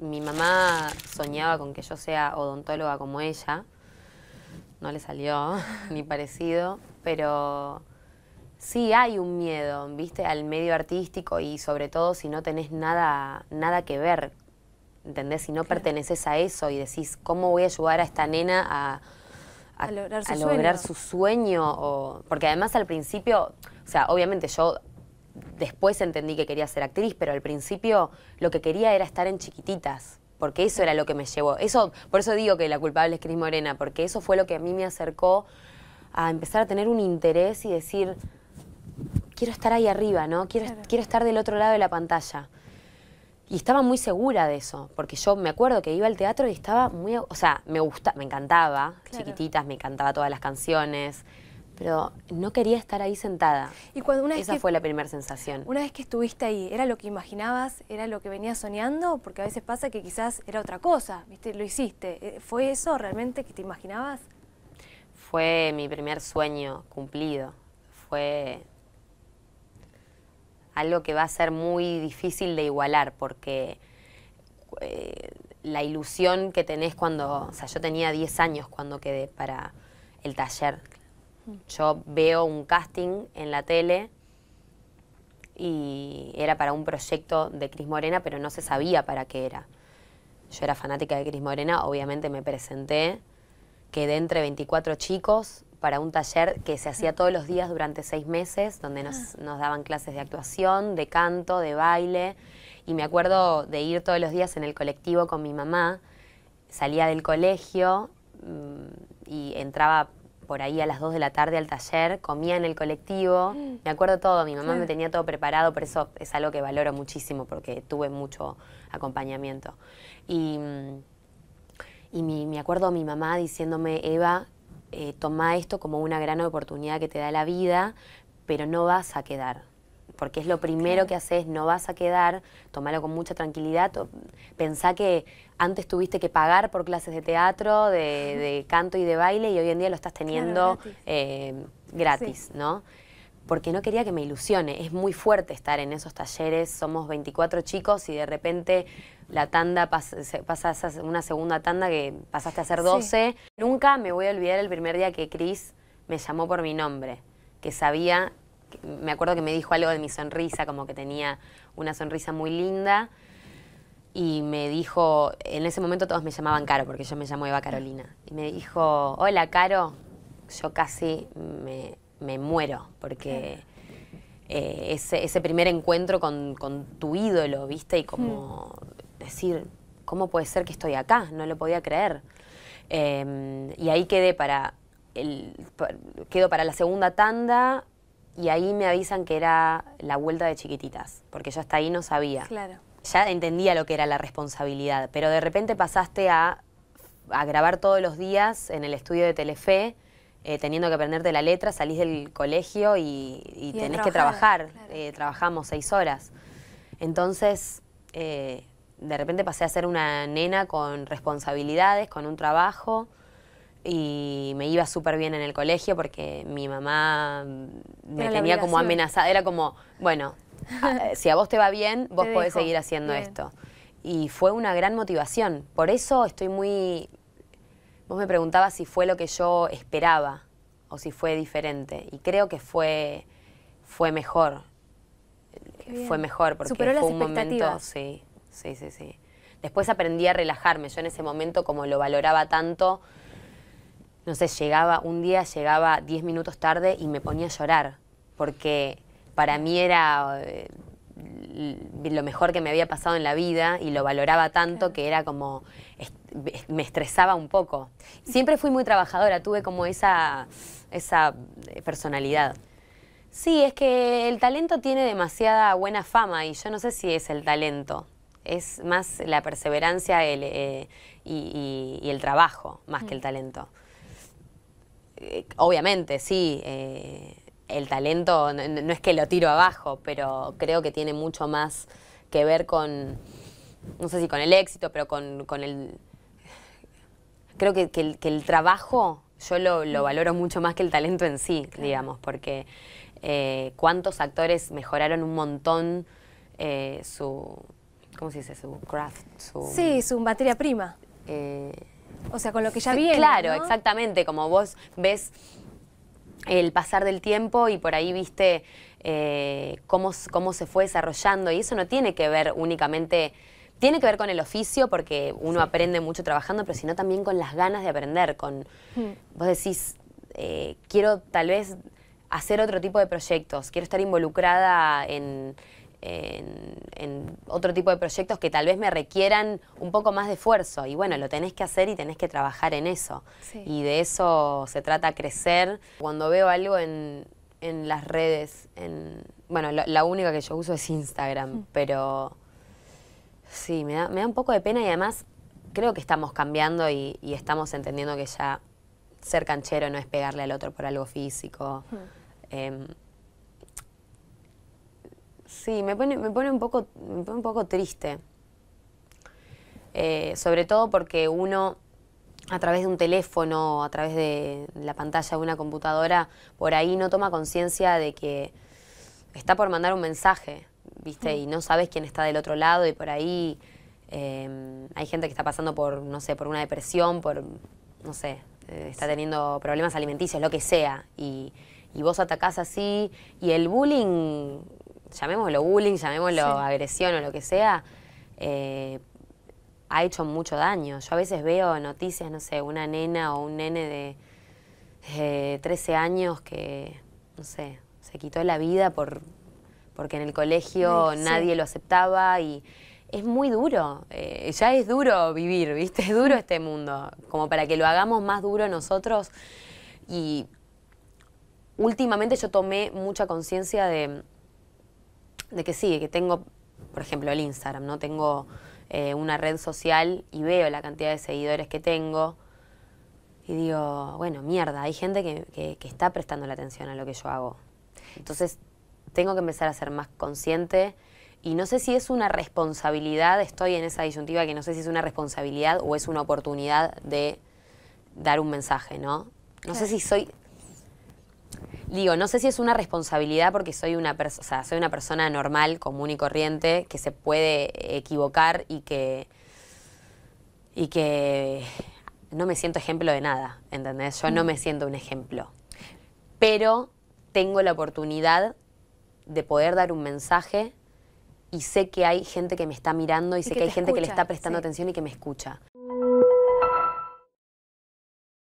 mi mamá soñaba con que yo sea odontóloga como ella. No le salió ni parecido, pero sí hay un miedo, viste, al medio artístico y sobre todo si no tenés nada, nada que ver, ¿entendés? Si no perteneces a eso y decís, ¿cómo voy a ayudar a esta nena a, lograr, su, sueño? su, sueño? porque además al principio, o sea, obviamente yo Después entendí que quería ser actriz, pero al principio lo que quería era estar en chiquititas, porque eso era lo que me llevó. Eso, por eso digo que la culpable es Cris Morena, porque eso fue lo que a mí me acercó a empezar a tener un interés y decir, quiero estar ahí arriba, ¿no? Quiero, estar del otro lado de la pantalla. Y estaba muy segura de eso, porque yo me acuerdo que iba al teatro y estaba muy, o sea, me gusta, me encantaba, chiquititas, me encantaba todas las canciones, pero no quería estar ahí sentada. Y cuando una Esa fue la primera sensación. Una vez que estuviste ahí, ¿era lo que imaginabas? ¿Era lo que venías soñando? Porque a veces pasa que quizás era otra cosa, ¿viste? Lo hiciste. Eh, ¿Fue eso realmente que te imaginabas? Fue mi primer sueño cumplido. Fue algo que va a ser muy difícil de igualar porque eh, la ilusión que tenés cuando, o sea, yo tenía 10 años cuando quedé para el taller, yo veo un casting en la tele y era para un proyecto de Cris Morena, pero no se sabía para qué era. Yo era fanática de Cris Morena, obviamente me presenté, quedé entre 24 chicos para un taller que se hacía todos los días durante seis meses, donde nos, ah. nos daban clases de actuación, de canto, de baile. Y me acuerdo de ir todos los días en el colectivo con mi mamá, salía del colegio mm, y entraba por ahí a las 2 de la tarde al taller, comía en el colectivo, mm. me acuerdo todo, mi mamá me tenía todo preparado, por eso es algo que valoro muchísimo porque tuve mucho acompañamiento. Y, mm, me acuerdo a mi mamá diciéndome, Eva, eh, toma esto como una gran oportunidad que te da la vida, pero no vas a quedar porque es lo primero que haces, no vas a quedar, tomalo con mucha tranquilidad, pensá que antes tuviste que pagar por clases de teatro, de, canto y de baile y hoy en día lo estás teniendo gratis, eh, ¿no? Porque no quería que me ilusione, es muy fuerte estar en esos talleres, somos 24 chicos y de repente la tanda pasas pasa una segunda tanda que pasaste a ser 12. Nunca me voy a olvidar el primer día que Cris me llamó por mi nombre, que sabía me acuerdo que me dijo algo de mi sonrisa, como que tenía una sonrisa muy linda. Y me dijo, en ese momento todos me llamaban Caro, porque yo me llamaba Eva Carolina. Y me dijo, hola Caro, yo casi me, muero, porque eh, ese, primer encuentro con, con, tu ídolo, ¿viste? Y como hmm. decir, ¿cómo puede ser que estoy acá? No lo podía creer. Em, y ahí quedé para, quedo para la segunda tanda y ahí me avisan que era la vuelta de chiquititas, porque yo hasta ahí no sabía. Claro. Ya entendía lo que era la responsabilidad, pero de repente pasaste a, grabar todos los días en el estudio de Telefe, eh, teniendo que aprenderte la letra, salís del colegio y, tenés que trabajar. Eh, trabajamos seis horas. Entonces, eh, de repente pasé a ser una nena con responsabilidades, con un trabajo y me iba súper bien en el colegio porque mi mamá me tenía como amenazada, era como, bueno, si a vos te va bien, vos podés seguir haciendo esto. Y fue una gran motivación, por eso estoy muy... Vos me preguntabas si fue lo que yo esperaba o si fue diferente y creo que fue, fue mejor. Fue mejor porque fue un momento, sí, sí, sí. Después aprendí a relajarme, yo en ese momento como lo valoraba tanto, no sé, llegaba, un día llegaba 10 minutos tarde y me ponía a llorar, porque para mí era eh, lo mejor que me había pasado en la vida y lo valoraba tanto que era como, me estresaba un poco. Siempre fui muy trabajadora, tuve como esa, eh, personalidad. Sí, es que el talento tiene demasiada buena fama y yo no sé si es el talento, es más la perseverancia eh, y, el trabajo más que el mm. talento. Eh, obviamente, sí, eh, el talento no, es que lo tiro abajo, pero creo que tiene mucho más que ver con, no sé si con el éxito, pero con, con el... Creo que, el, trabajo yo lo, valoro mucho más que el talento en sí, digamos, porque eh, cuántos actores mejoraron un montón su... ¿Cómo se dice? Su craft, Sí, su materia prima. O sea, con lo que ya eh, vi. Claro, exactamente, como vos ves el pasar del tiempo y por ahí viste eh, cómo, se fue desarrollando. Y eso no tiene que ver únicamente tiene que ver con el oficio, porque uno aprende mucho trabajando, pero sino también con las ganas de aprender. Con, hmm. Vos decís, eh, quiero tal vez hacer otro tipo de proyectos, quiero estar involucrada en, en, otro tipo de proyectos que tal vez me requieran un poco más de esfuerzo. Y bueno, lo tenés que hacer y tenés que trabajar en eso. Y de eso se trata crecer. Cuando veo algo en, las redes, en, bueno, la única que yo uso es Instagram, hmm. pero sí, me da, un poco de pena y además creo que estamos cambiando y, estamos entendiendo que ya ser canchero no es pegarle al otro por algo físico. Hmm. Em, Sí, me pone, me pone, un, poco, me pone un poco triste. Eh, sobre todo porque uno, a través de un teléfono, a través de la pantalla de una computadora, por ahí no toma conciencia de que está por mandar un mensaje, ¿viste? Y no sabes quién está del otro lado y por ahí em, hay gente que está pasando por, no sé, por una depresión, por, no sé, eh, está teniendo problemas alimenticios, lo que sea. Y, y vos atacás así y el bullying llamémoslo bullying, llamémoslo agresión o lo que sea, eh, ha hecho mucho daño. Yo a veces veo noticias, no sé, una nena o un nene de 13 años que, no sé, se quitó la vida por, porque en el colegio nadie lo aceptaba y es muy duro. Eh, ya es duro vivir, ¿viste? Es duro este mundo. Como para que lo hagamos más duro nosotros. Y últimamente yo tomé mucha conciencia de de que sí, que tengo, por ejemplo, el Instagram, ¿no? Tengo eh, una red social y veo la cantidad de seguidores que tengo y digo, bueno, mierda, hay gente que, está prestando la atención a lo que yo hago. Entonces, tengo que empezar a ser más consciente y no sé si es una responsabilidad, estoy en esa disyuntiva que no sé si es una responsabilidad o es una oportunidad de dar un mensaje, ¿no? No sé si soy digo, no sé si es una responsabilidad porque soy una, o soy una persona normal, común y corriente, que se puede equivocar y que, y que no me siento ejemplo de nada, ¿entendés? Yo no me mm. siento un ejemplo. Pero tengo la oportunidad de poder dar un mensaje y sé que hay gente que me está mirando y, sé que, hay gente que le está prestando atención y que me escucha.